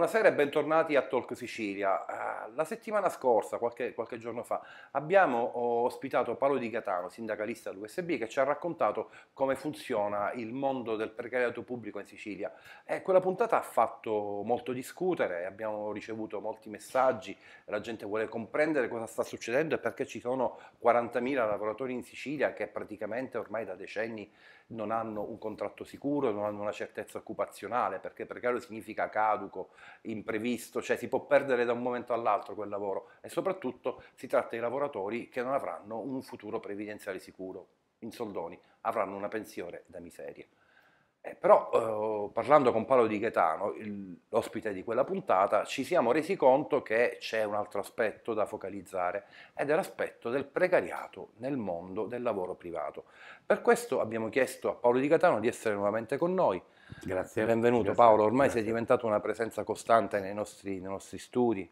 Buonasera e bentornati a Talk Sicilia. Eh, la settimana scorsa, qualche, qualche, giorno fa, abbiamo ospitato Paolo Di Catano, sindacalista dell'USB, che ci ha raccontato come funziona il mondo del precariato pubblico in Sicilia. E eh, quella puntata ha fatto molto discutere, abbiamo ricevuto molti messaggi, la gente vuole comprendere cosa sta succedendo e perché ci sono 40.000 lavoratori in Sicilia che praticamente ormai da decenni non hanno un contratto sicuro, non hanno una certezza occupazionale, perché precario significa caduco, imprevisto, cioè si può perdere da un momento all'altro quel lavoro e soprattutto si tratta di lavoratori che non avranno un futuro previdenziale sicuro. In soldoni avranno una pensione da miseria. Eh, però eh, parlando con Paolo Di Gaetano, l'ospite di quella puntata, ci siamo resi conto che c'è un altro aspetto da focalizzare ed è l'aspetto del precariato nel mondo del lavoro privato. Per questo abbiamo chiesto a Paolo Di Gaetano di essere nuovamente con noi. Grazie. Benvenuto grazie, Paolo, ormai grazie. sei diventato una presenza costante nei nostri, nei nostri studi.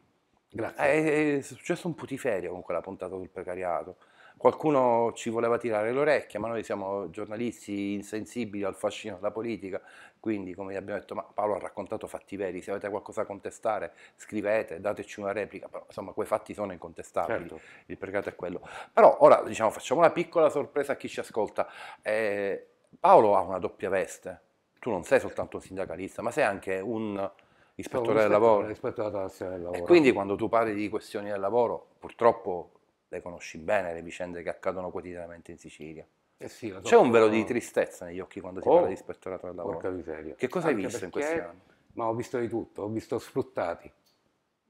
Grazie. È, eh, eh, è successo un putiferio con quella puntata sul precariato qualcuno ci voleva tirare l'orecchia, ma noi siamo giornalisti insensibili al fascino della politica, quindi come gli abbiamo detto, ma Paolo ha raccontato fatti veri, se avete qualcosa da contestare scrivete, dateci una replica, però insomma quei fatti sono incontestabili, certo. il precato è quello. Però ora diciamo facciamo una piccola sorpresa a chi ci ascolta, eh, Paolo ha una doppia veste, tu non sei soltanto un sindacalista, ma sei anche un ispettore del lavoro. Rispetto alla del lavoro. E quindi quando tu parli di questioni del lavoro, purtroppo le conosci bene le vicende che accadono quotidianamente in Sicilia. Eh sì, C'è un velo di tristezza negli occhi quando si oh, parla di oh, ispettorato del lavoro. Porca miseria. Che cosa Anche hai visto in questi anni? Ma ho visto di tutto, ho visto sfruttati.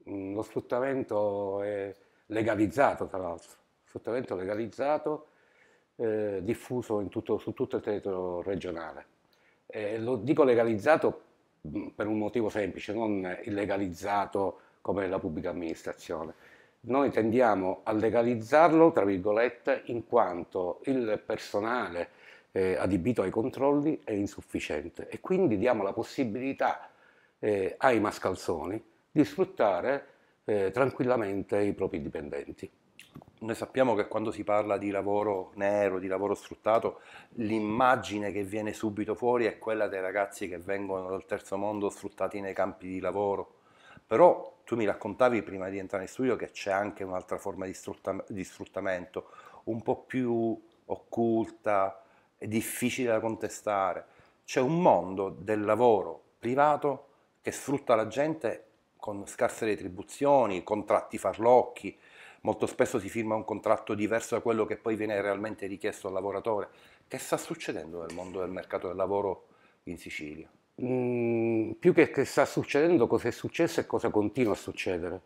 Mm, lo sfruttamento è legalizzato, tra l'altro. Sfruttamento legalizzato, eh, diffuso tutto, su tutto il territorio regionale. Eh, lo dico legalizzato mm, per un motivo semplice, non illegalizzato come la pubblica amministrazione noi tendiamo a legalizzarlo, tra virgolette, in quanto il personale eh, adibito ai controlli è insufficiente e quindi diamo la possibilità eh, ai mascalzoni di sfruttare eh, tranquillamente i propri dipendenti. Noi sappiamo che quando si parla di lavoro nero, di lavoro sfruttato, l'immagine che viene subito fuori è quella dei ragazzi che vengono dal terzo mondo sfruttati nei campi di lavoro, però tu mi raccontavi prima di entrare in studio che c'è anche un'altra forma di, sfrutta- di sfruttamento, un po' più occulta, difficile da contestare. C'è un mondo del lavoro privato che sfrutta la gente con scarse retribuzioni, contratti farlocchi, molto spesso si firma un contratto diverso da quello che poi viene realmente richiesto al lavoratore. Che sta succedendo nel mondo del mercato del lavoro in Sicilia? Mm, più che che sta succedendo, cosa è successo e cosa continua a succedere.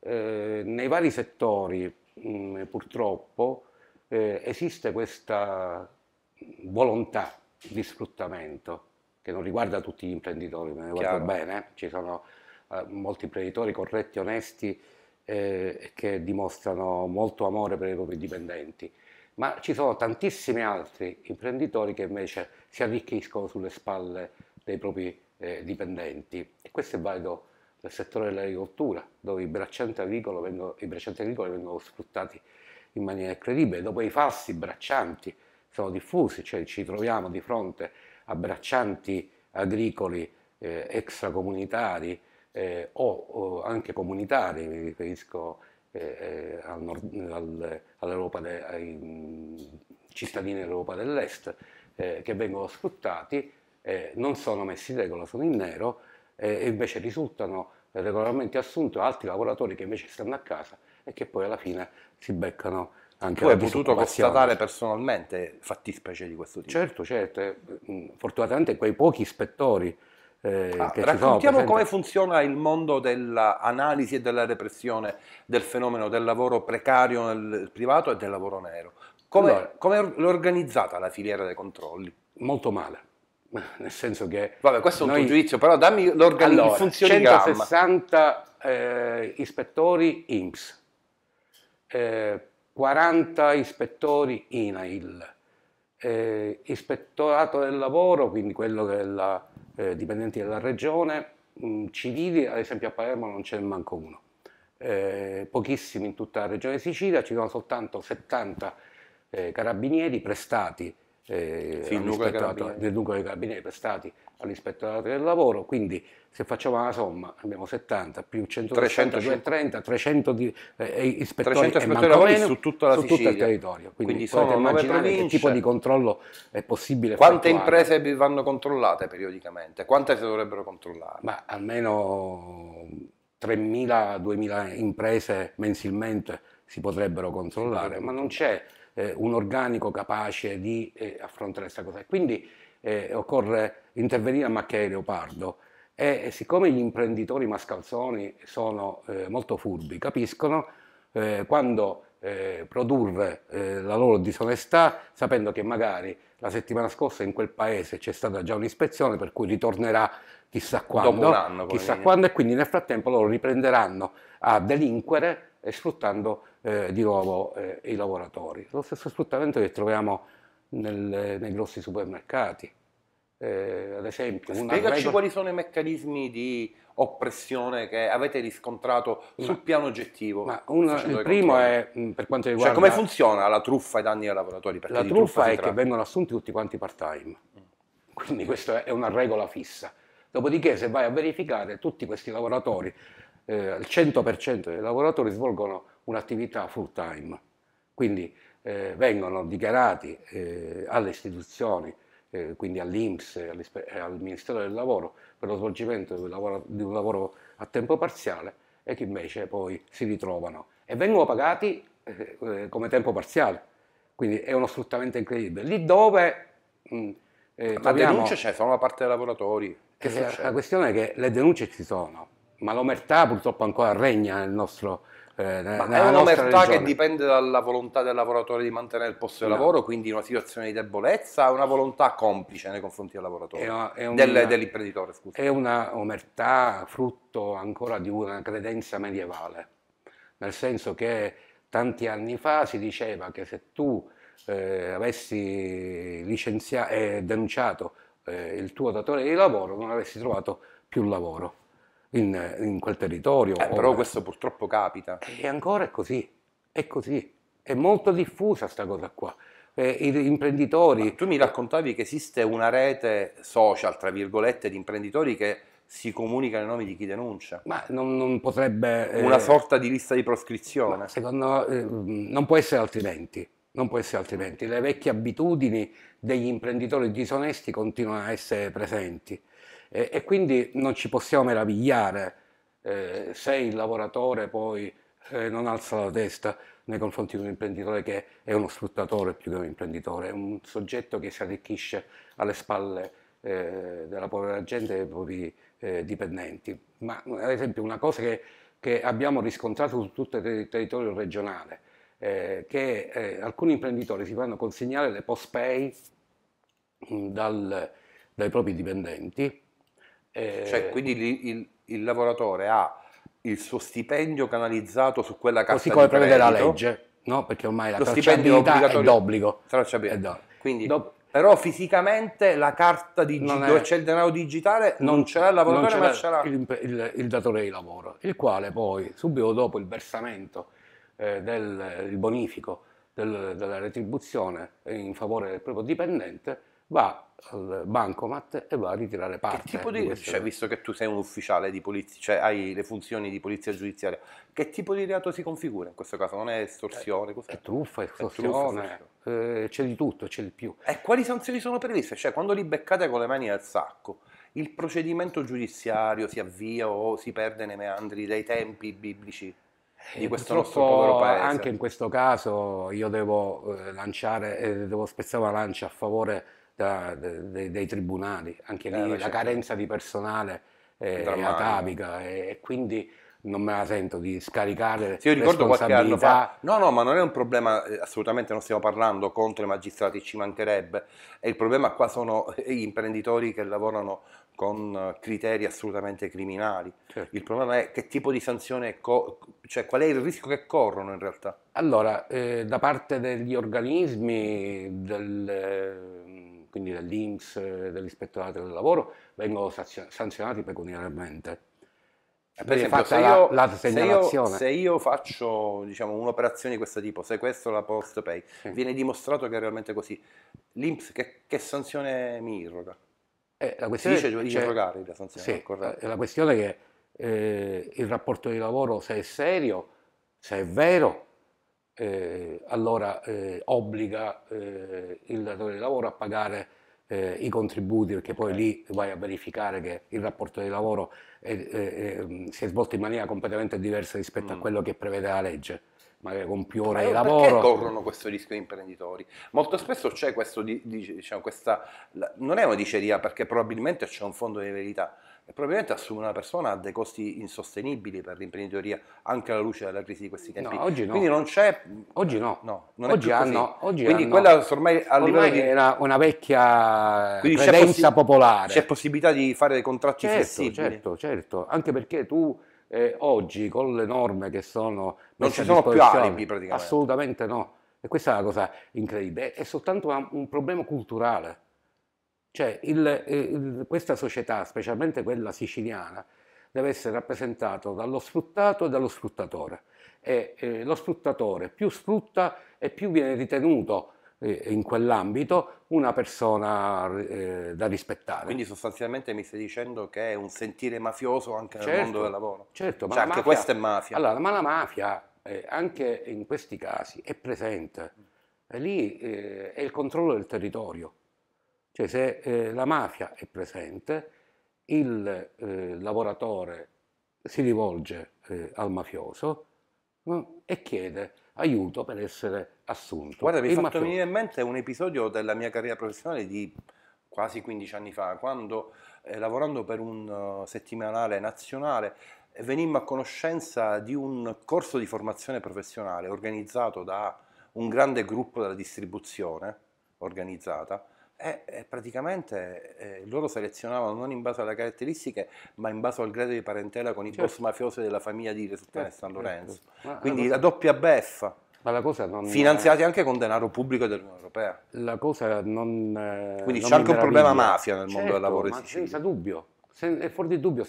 Eh, nei vari settori, mh, mm, purtroppo, eh, esiste questa volontà di sfruttamento che non riguarda tutti gli imprenditori, me ne guardo bene, eh. ci sono eh, molti imprenditori corretti, onesti, eh, che dimostrano molto amore per i propri dipendenti, ma ci sono tantissimi altri imprenditori che invece si arricchiscono sulle spalle dei propri eh, dipendenti. E questo è valido nel settore dell'agricoltura, dove i braccianti, vengono, i braccianti agricoli vengono sfruttati in maniera incredibile. Dopo i falsi braccianti sono diffusi, cioè ci troviamo di fronte a braccianti agricoli eh, extracomunitari eh, o, o, anche comunitari, mi riferisco eh, eh al all'Europa de, ai mm, cittadini dell'Europa dell'Est, eh, che vengono sfruttati eh, non sono messi in regola, sono in nero eh, e invece risultano regolarmente assunti altri lavoratori che invece stanno a casa e che poi alla fine si beccano anche tu hai potuto constatare personalmente fattispecie di questo tipo? Certo, certo. Eh, mm, fortunatamente quei pochi ispettori eh, ah, raccontiamo come funziona il mondo dell'analisi e della repressione del fenomeno del lavoro precario nel privato e del lavoro nero. Come, allora, come è organizzata la filiera dei controlli? Molto male nel senso che... Vabbè, questo è un tuo giudizio, però dammi l'organismo, allora, 160 eh, ispettori IMSS, eh, 40 ispettori INAIL, eh, ispettorato del lavoro, quindi quello della, eh, dipendenti della regione, mh, mm, civili, ad esempio a Palermo non ce n'è manco uno, eh, pochissimi in tutta la regione Sicilia, ci sono soltanto 70 eh, carabinieri prestati eh, nucleo del nucleo dei carabinieri prestati all'ispettorato del lavoro, quindi se facciamo la somma abbiamo 70 più 160, 230, 300 di, eh, eh ispettori, 300 ispettori su, tutta su tutto il territorio, quindi, quindi potete immaginare che tipo di controllo è possibile Quante effettuare. imprese vanno controllate periodicamente? Quante si dovrebbero controllare? Ma almeno 3.000-2.000 imprese mensilmente si potrebbero controllare, ma non c'è eh, un organico capace di eh, affrontare questa cosa. Quindi eh, occorre intervenire a macchia di leopardo e eh, siccome gli imprenditori mascalzoni sono eh, molto furbi, capiscono eh, quando produrre la loro disonestà sapendo che magari la settimana scorsa in quel paese c'è stata già un'ispezione per cui ritornerà chissà quando, anno, chissà quando e quindi nel frattempo loro riprenderanno a delinquere sfruttando eh, di nuovo eh, i lavoratori. Lo stesso sfruttamento che troviamo nel, nei grossi supermercati. Eh, ad esempio, Spiegaci regola... quali sono i meccanismi di oppressione che avete riscontrato sul ma, piano oggettivo. Una, il primo è mm, per quanto cioè, riguarda... Cioè come funziona la truffa ai danni ai lavoratori? Perché la truffa, truffa è che vengono assunti tutti quanti part-time, mm. quindi questa è una regola fissa. Dopodiché se vai a verificare tutti questi lavoratori eh, il 100% dei lavoratori svolgono un'attività full time, quindi eh, vengono dichiarati eh, alle istituzioni, eh, quindi all'Inps e al Ministero del Lavoro per lo svolgimento di un, lavoro, di un lavoro a tempo parziale e che invece poi si ritrovano e vengono pagati eh, eh, come tempo parziale, quindi è uno sfruttamento incredibile. Lì dove... Mh, mm, eh, Ma troviamo... denunce c'è, cioè, sono una parte dei lavoratori. Che eh, la questione è che le denunce ci sono, ma l'omertà purtroppo ancora regna nel nostro, eh, Ma è un'omertà che dipende dalla volontà del lavoratore di mantenere il posto di no. lavoro, quindi una situazione di debolezza, una volontà complice nei confronti del lavoratore, è una, è una, del, dell'imprenditore. Scusa. È una omertà frutto ancora di una credenza medievale, nel senso che tanti anni fa si diceva che se tu eh, avessi eh, denunciato eh, il tuo datore di lavoro non avresti trovato più lavoro in, in quel territorio. Eh, però questo purtroppo capita. E ancora è così, è così. È molto diffusa questa cosa qua. Eh, I imprenditori... Ma tu mi raccontavi che esiste una rete social, tra virgolette, di imprenditori che si comunica il nomi di chi denuncia. Ma non, non potrebbe... Eh, Una sorta di lista di proscrizione. Secondo eh, non può essere altrimenti. Non può essere altrimenti. Le vecchie abitudini degli imprenditori disonesti continuano a essere presenti. E, e quindi non ci possiamo meravigliare eh, se il lavoratore poi eh, non alza la testa nei confronti di un imprenditore che è uno sfruttatore più che un imprenditore, è un soggetto che si arricchisce alle spalle eh, della povera gente e dei propri eh, dipendenti. Ma ad esempio una cosa che, che abbiamo riscontrato su tutto il territorio regionale, eh, che eh, alcuni imprenditori si fanno consegnare le post pay mm, dal, dai propri dipendenti cioè, eh... Cioè, quindi il, il, il, lavoratore ha il suo stipendio canalizzato su quella cassa Così come prevede la legge, no? Perché ormai la Lo tracciabilità è d'obbligo. Tracciabilità. È d'obbligo. Quindi, Do... però fisicamente la carta di non dove è... c'è il denaro digitale non, ce l'ha il lavoratore, ma ce l'ha il, il, il datore di lavoro, il quale poi, subito dopo il versamento eh, del bonifico del, della retribuzione in favore del proprio dipendente, va al bancomat e va a ritirare parte. Che tipo di, di cioè, visto che tu sei un ufficiale di polizia, cioè hai le funzioni di polizia giudiziaria, che tipo di reato si configura in questo caso? Non è estorsione? Cos'è? Eh, è truffa, estorsione, eh, c'è di tutto, c'è di più. E quali sanzioni sono previste? Cioè, quando li beccate con le mani al sacco, il procedimento giudiziario si avvia o si perde nei meandri dei tempi biblici? di eh, questo nostro povero paese. Anche in questo caso io devo eh, lanciare, eh, devo spezzare la lancia a favore da, de, dei tribunali, anche lì eh, la certo. carenza di personale è, è atavica e, e quindi non me la sento di scaricare sì, io ricordo qualche anno fa no no ma non è un problema eh, assolutamente non stiamo parlando contro i magistrati ci mancherebbe e il problema qua sono gli imprenditori che lavorano con eh, criteri assolutamente criminali certo. il problema è che tipo di sanzione cioè qual è il rischio che corrono in realtà allora eh, da parte degli organismi del, quindi dell'Inps, eh, dell'Ispettorato del Lavoro, vengono sanzionati pecuniariamente. Per esempio, se io, la, la se, io, se io, faccio diciamo, un'operazione di questo tipo, sequestro la post pay, sì. viene dimostrato che è realmente così, l'Inps che, che sanzione mi irroga? Eh, la questione si dice, dice irrogare la sanzione, sì, La questione è che eh, il rapporto di lavoro, se è serio, se è vero, eh, allora eh, obbliga eh, il datore di lavoro a pagare eh, i contributi perché poi lì vai a verificare che il rapporto di lavoro è, è, è, mm, si è svolto in maniera completamente diversa rispetto mm. a quello che prevede la legge magari con più ore di lavoro. Perché corrono questo rischio gli imprenditori? Molto spesso c'è questo, diciamo, questa, non è una diceria perché probabilmente c'è un fondo di verità, probabilmente assumere una persona ha dei costi insostenibili per l'imprenditoria, anche alla luce della crisi di questi tempi. No, oggi no. Quindi non c'è... Oggi eh, no. no oggi hanno, oggi Quindi hanno. quella ormai a ormai livello di... Una, una, vecchia Quindi credenza c'è popolare. C'è possibilità di fare dei contratti certo, flessibili. Certo, certo, anche perché tu eh, oggi con le norme che sono... Non ci sono più alibi praticamente. Assolutamente no. E questa è la cosa incredibile, è soltanto un problema culturale cioè il, eh, il, questa società, specialmente quella siciliana, deve essere rappresentata dallo sfruttato e dallo sfruttatore. E eh, lo sfruttatore più sfrutta e più viene ritenuto eh, in quell'ambito una persona eh, da rispettare. Quindi sostanzialmente mi stai dicendo che è un sentire mafioso anche certo, nel mondo del lavoro. Certo, cioè, ma anche mafia, questa è mafia. Allora, ma la mafia eh, anche in questi casi è presente. E lì eh, è il controllo del territorio cioè se eh, la mafia è presente, il eh, lavoratore si rivolge eh, al mafioso no? e chiede aiuto per essere assunto. Guarda, mi è fatto venire in mente un episodio della mia carriera professionale di quasi 15 anni fa, quando eh, lavorando per un uh, settimanale nazionale venimmo a conoscenza di un corso di formazione professionale organizzato da un grande gruppo della distribuzione organizzata e eh, eh, praticamente eh, loro selezionavano non in base alle caratteristiche, ma in base al grado di parentela con i certo. boss mafiosi della famiglia di Risultane certo, eh, San certo. Lorenzo. Certo. Quindi la, cosa... la, doppia beffa. Ma la cosa non finanziati è... anche con denaro pubblico dell'Unione Europea. La cosa non. Eh, Quindi non c'è anche un problema mafia nel mondo del certo, lavoro in Senza dubbio è fuori di dubbio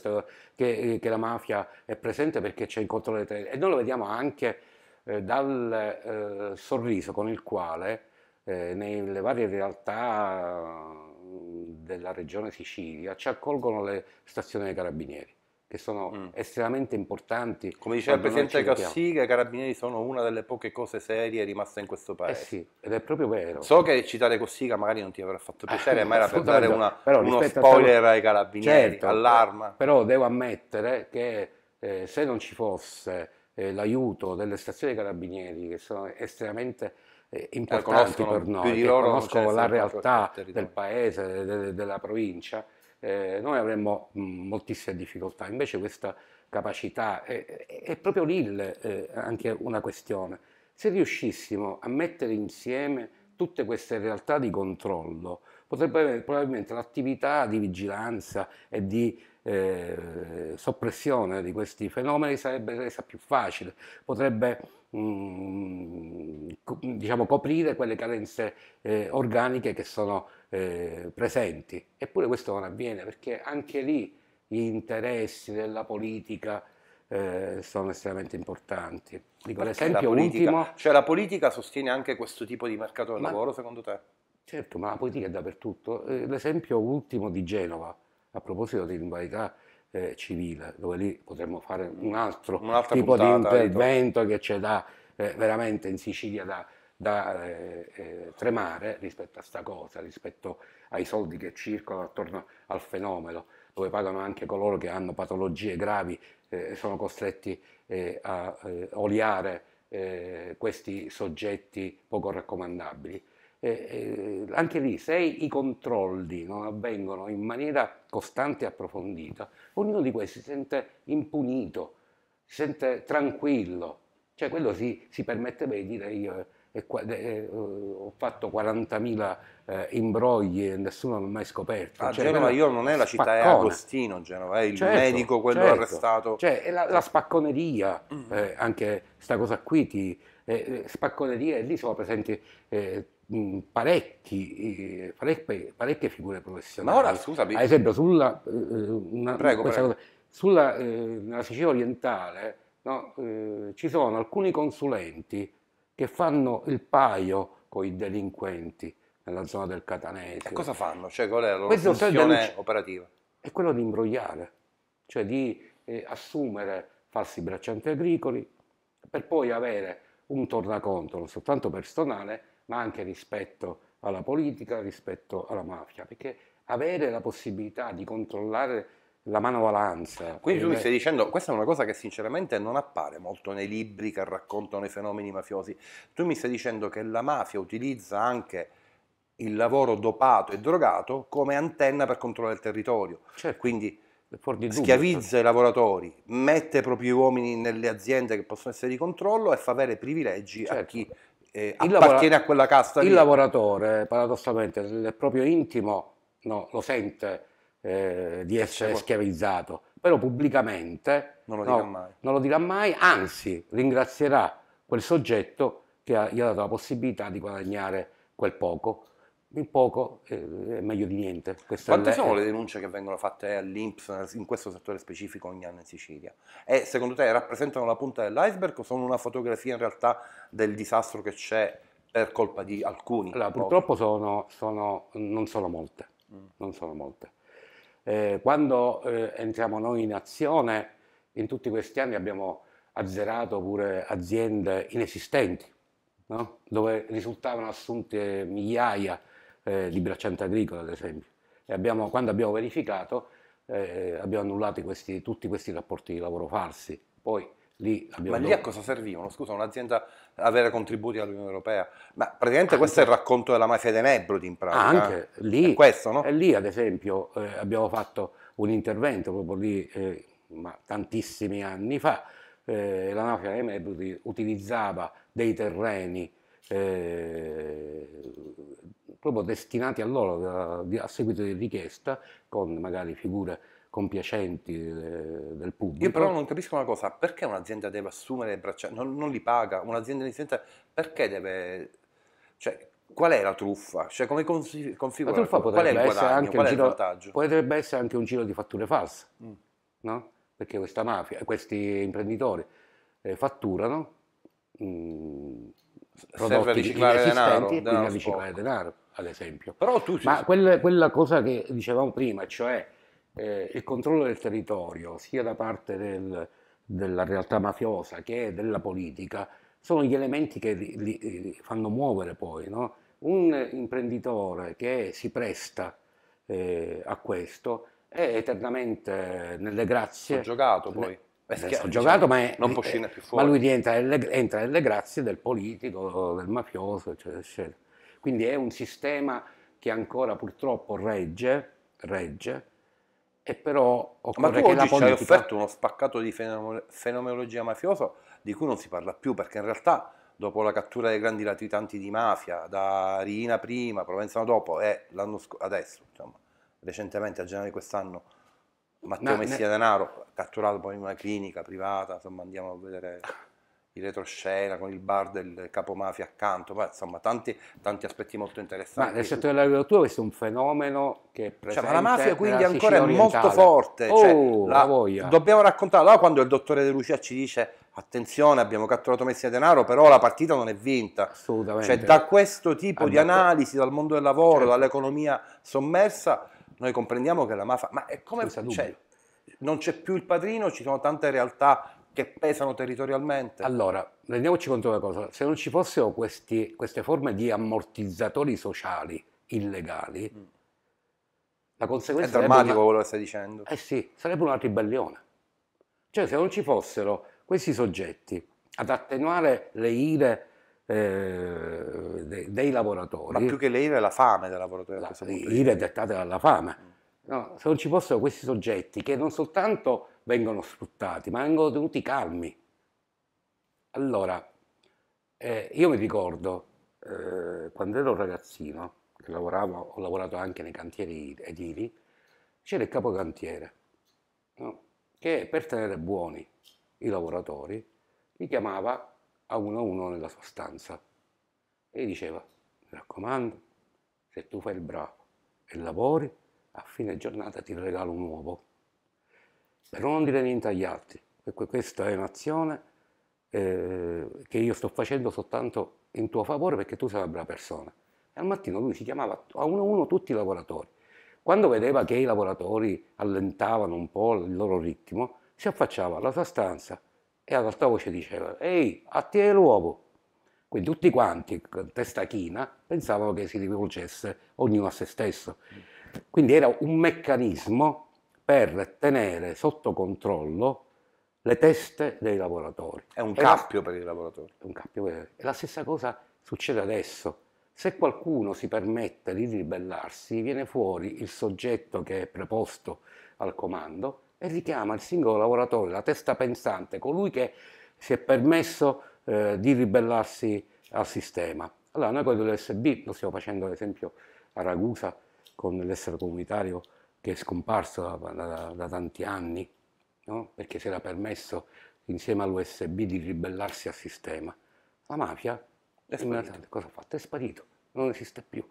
che, che, la mafia è presente perché c'è il controllo delle tele e noi lo vediamo anche eh, dal eh, sorriso con il quale eh, nelle varie realtà della regione Sicilia ci accolgono le stazioni dei carabinieri che sono mm. estremamente importanti. Come diceva il Presidente Cossiga, i carabinieri sono una delle poche cose serie rimaste in questo eh paese. Eh sì, ed è proprio vero. So che citare Cossiga magari non ti avrà fatto ah, piacere, ma era per dare una, però, uno spoiler a... ai carabinieri, certo, all'arma. Però devo ammettere che eh, se non ci fosse eh, l'aiuto delle stazioni dei carabinieri, che sono estremamente eh, eh, importanti per noi, che loro conoscono la realtà del paese, de, della provincia, eh, noi avremmo mm, moltissime difficoltà. Invece questa capacità è, è proprio lì eh, anche una questione. Se riuscissimo a mettere insieme tutte queste realtà di controllo, potrebbe avere probabilmente l'attività di vigilanza e di eh, soppressione di questi fenomeni sarebbe resa più facile, potrebbe mh, mm, co diciamo, coprire quelle carenze eh, organiche che sono eh, presenti. Eppure questo non avviene perché anche lì gli interessi della politica eh, sono estremamente importanti. Dico l'esempio ultimo. Cioè la politica sostiene anche questo tipo di mercato del ma, lavoro secondo te? Certo, ma la politica è dappertutto. Eh, l'esempio ultimo di Genova, a proposito di invalidità eh, civile, dove lì potremmo fare un altro tipo puntata, di intervento che c'è da eh, veramente in Sicilia da, da eh, eh, tremare rispetto a sta cosa, rispetto ai soldi che circolano attorno al fenomeno, dove pagano anche coloro che hanno patologie gravi e sono costretti a oliare questi soggetti poco raccomandabili. Eh, eh, anche lì se i controlli non avvengono in maniera costante e approfondita, ognuno di questi si sente impunito, si sente tranquillo, cioè quello si, si permetterebbe di dire io eh, eh, eh, ho fatto 40.000 eh, imbrogli e nessuno mi ha mai scoperto. Ah, cioè, Genova io non è la spaccona. città, è Agostino Genova, è il certo, medico quello certo. arrestato. Cioè, la, la, spacconeria, mm. anche questa cosa qui ti eh, eh spacconeria e lì sono presenti eh, parecchi, eh, parecchie, parecchie, figure professionali. Ma ora scusami. Ad esempio, sulla, eh, una, prego, prego. Cosa, sulla nella Sicilia orientale no, ci sono alcuni consulenti che fanno il paio con i delinquenti nella zona del Catanese. E cosa fanno? Cioè, qual è la loro Questo funzione operativa? È quello di imbrogliare, cioè di eh, assumere falsi braccianti agricoli per poi avere un tornaconto non soltanto personale, ma anche rispetto alla politica, rispetto alla mafia, perché avere la possibilità di controllare la manovalanza. Quindi tu mi stai dicendo, questa è una cosa che sinceramente non appare molto nei libri che raccontano i fenomeni mafiosi, tu mi stai dicendo che la mafia utilizza anche il lavoro dopato e drogato come antenna per controllare il territorio. Certo. Quindi schiavizza i lavoratori, mette proprio uomini nelle aziende che possono essere di controllo e fa avere privilegi certo. a chi eh, appartiene a quella casta. Il lì. lavoratore, paradossalmente, nel proprio intimo no, lo sente eh, di eh, essere certo. schiavizzato, però pubblicamente non lo, no, non lo, dirà mai, anzi ringrazierà quel soggetto che ha, gli ha dato la possibilità di guadagnare quel poco in poco eh, è meglio di niente. Questa Quante è... sono le denunce che vengono fatte all'Inps in questo settore specifico ogni anno in Sicilia? E secondo te rappresentano la punta dell'iceberg o sono una fotografia in realtà del disastro che c'è per colpa di alcuni? Allora, purtroppo sono, sono, non sono molte. Mm. Non sono molte. Eh, quando eh, entriamo noi in azione, in tutti questi anni abbiamo azzerato pure aziende inesistenti, no? dove risultavano assunte migliaia eh, di bracciante agricolo, ad esempio. E abbiamo, quando abbiamo verificato, eh, abbiamo annullato questi, tutti questi rapporti di lavoro falsi. Poi, Lì ma lì a cosa servivano? Scusa, un'azienda avere contributi all'Unione Europea? Ma praticamente anche, questo è il racconto della mafia dei Nebrodi in pratica. Ah, anche eh? lì, questo, no? lì ad esempio eh, abbiamo fatto un intervento proprio lì, eh, ma tantissimi anni fa, eh, la mafia dei Nebrodi utilizzava dei terreni eh, proprio destinati a loro a, seguito di richiesta, con magari figure compiacenti eh, del pubblico. Io però non capisco una cosa, perché un'azienda deve assumere braccianti, non, non, li paga, un'azienda di licenza perché deve... Cioè, qual è la truffa? Cioè, come configura? La truffa potrebbe, qual è il guadagno? anche qual è giro, vantaggio? potrebbe essere anche un giro di fatture false, mm. no? Perché questa mafia, questi imprenditori eh, fatturano... Mh, mm, serve a riciclare denaro, denaro e quindi riciclare denaro, ad esempio. Ma quel, quella cosa che dicevamo prima, cioè eh, il controllo del territorio, sia da parte del, della realtà mafiosa che della politica, sono gli elementi che li, li, fanno muovere poi. No? Un imprenditore che si presta eh, a questo è eternamente nelle grazie. Giocato poi. Perché ha diciamo, giocato, ma, è, non può scendere più fuori. ma lui entra nelle, entra nelle grazie del politico, del mafioso, eccetera, eccetera. Quindi è un sistema che ancora purtroppo regge, regge e però occorre Ma tu oggi ci politica... hai offerto uno spaccato di fenomenologia mafiosa di cui non si parla più, perché in realtà dopo la cattura dei grandi latitanti di mafia, da Rina prima, Provenzano dopo e l'anno scorso, adesso, insomma, recentemente a gennaio di quest'anno, Matteo Ma, Messia ne... Denaro, catturato poi in una clinica privata, insomma andiamo a vedere il retroscena con il bar del capomafia accanto, ma insomma tanti, tanti, aspetti molto interessanti. Ma nel settore dell'agricoltura questo è un fenomeno che è presente cioè, Ma la mafia quindi ancora è molto forte, cioè, oh, cioè, la, la voglia. dobbiamo raccontarla, quando il dottore De Lucia ci dice attenzione abbiamo catturato Messia Denaro, però la partita non è vinta. Cioè, Assolutamente. Cioè da questo tipo Andato. di analisi, dal mondo del lavoro, certo. dall'economia sommersa, noi comprendiamo che la mafia... Ma è come... Cioè, non c'è più il padrino, ci sono tante realtà che pesano territorialmente. Allora, rendiamoci conto di una cosa, se non ci fossero questi, queste forme di ammortizzatori sociali illegali, mm. la conseguenza... È drammatico una... quello che stai dicendo. Eh sì, sarebbe una ribellione. Cioè, se non ci fossero questi soggetti ad attenuare le ire eh, dei, dei, lavoratori. Ma più che l'IRE è la fame dei lavoratori. La, L'IRE è dettata dalla fame. Mm. No, se non ci fossero questi soggetti che non soltanto vengono sfruttati, ma vengono tenuti calmi. Allora, eh, io mi ricordo eh, quando ero ragazzino, che lavoravo, ho lavorato anche nei cantieri edili, c'era il capocantiere no? che per tenere buoni i lavoratori li chiamava a uno a uno nella sua stanza e gli diceva, mi raccomando, se tu fai il bravo e lavori, a fine giornata ti regalo un uovo. Per non dire niente agli altri, perché questa è un'azione eh, che io sto facendo soltanto in tuo favore perché tu sei una brava persona. E al mattino lui si chiamava a uno a uno tutti i lavoratori. Quando vedeva che i lavoratori allentavano un po' il loro ritmo, si affacciava alla sua stanza, e ad alta voce diceva «Ehi, attieni l'uovo!». Quindi tutti quanti, con testa china, pensavano che si rivolgesse ognuno a se stesso. Quindi era un meccanismo per tenere sotto controllo le teste dei lavoratori. È un cappio la, per i lavoratori. È un cappio per... E la stessa cosa succede adesso. Se qualcuno si permette di ribellarsi, viene fuori il soggetto che è preposto al comando e richiama il singolo lavoratore, la testa pensante, colui che si è permesso eh, di ribellarsi al sistema. Allora noi con l'USB lo stiamo facendo ad esempio a Ragusa con l'essere comunitario che è scomparso da, da, da tanti anni, no? perché si era permesso insieme all'USB di ribellarsi al sistema. La mafia è sparita. Cosa ha fatto? È sparito, non esiste più.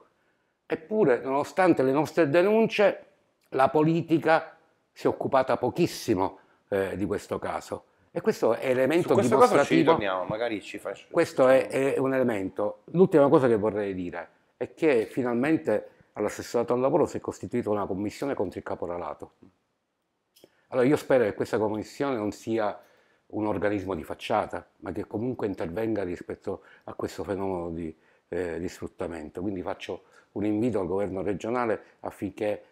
Eppure, nonostante le nostre denunce, la politica si è occupata pochissimo eh, di questo caso. E questo è elemento Su questo dimostrativo. Caso ci magari ci faccio. Questo è, è, un elemento. L'ultima cosa che vorrei dire è che finalmente all'assessorato al lavoro si è costituita una commissione contro il caporalato. Allora io spero che questa commissione non sia un organismo di facciata, ma che comunque intervenga rispetto a questo fenomeno di, eh, di sfruttamento. Quindi faccio un invito al governo regionale affinché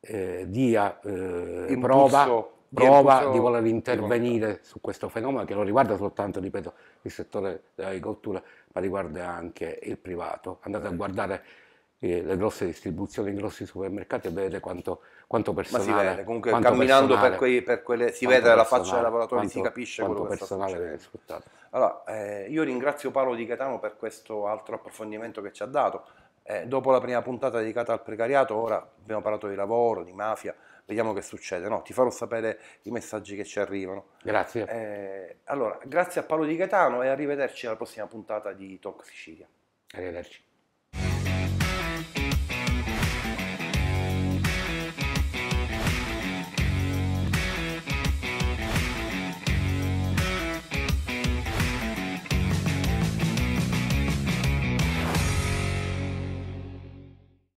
eh, dia eh, prova, prova di voler intervenire su questo fenomeno che non riguarda soltanto, ripeto, il settore dell'agricoltura, ma riguarda anche il privato. Andate a eh. guardare eh, le grosse distribuzioni, i grossi supermercati e vedete quanto, quanto personale... Ma si vede, comunque camminando per, quei, per, quelle... si vede la faccia dei lavoratori, quanto, si capisce quanto quello personale che viene sfruttato. Allora, eh, io ringrazio Paolo Di Catano per questo altro approfondimento che ci ha dato eh, dopo la prima puntata dedicata al precariato, ora abbiamo parlato di lavoro, di mafia, vediamo che succede. No, ti farò sapere i messaggi che ci arrivano. Grazie. Eh, allora, grazie a Paolo Di Catano e arrivederci alla prossima puntata di Talk Sicilia. Arrivederci.